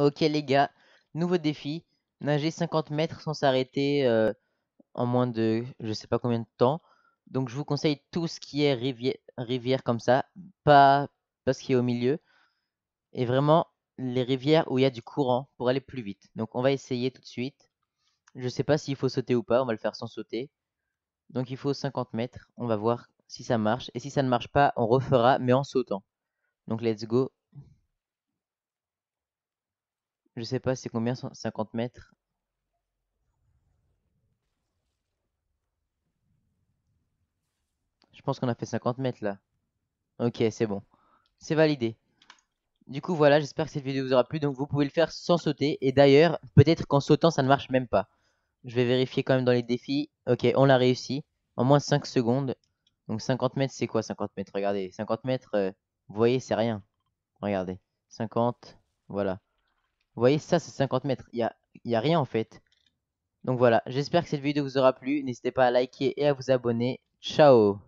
Ok les gars, nouveau défi, nager 50 mètres sans s'arrêter euh, en moins de je sais pas combien de temps. Donc je vous conseille tout ce qui est rivière, rivière comme ça, pas, pas ce qui est au milieu. Et vraiment les rivières où il y a du courant pour aller plus vite. Donc on va essayer tout de suite. Je sais pas s'il faut sauter ou pas, on va le faire sans sauter. Donc il faut 50 mètres, on va voir si ça marche. Et si ça ne marche pas, on refera mais en sautant. Donc let's go, je sais pas, c'est combien 50 mètres Je pense qu'on a fait 50 mètres là. Ok, c'est bon. C'est validé. Du coup, voilà, j'espère que cette vidéo vous aura plu. Donc, vous pouvez le faire sans sauter. Et d'ailleurs, peut-être qu'en sautant, ça ne marche même pas. Je vais vérifier quand même dans les défis. Ok, on l'a réussi. En moins 5 secondes. Donc, 50 mètres, c'est quoi 50 mètres Regardez, 50 mètres, euh, vous voyez, c'est rien. Regardez, 50, voilà. Vous voyez, ça c'est 50 mètres. Il n'y a, a rien en fait. Donc voilà, j'espère que cette vidéo vous aura plu. N'hésitez pas à liker et à vous abonner. Ciao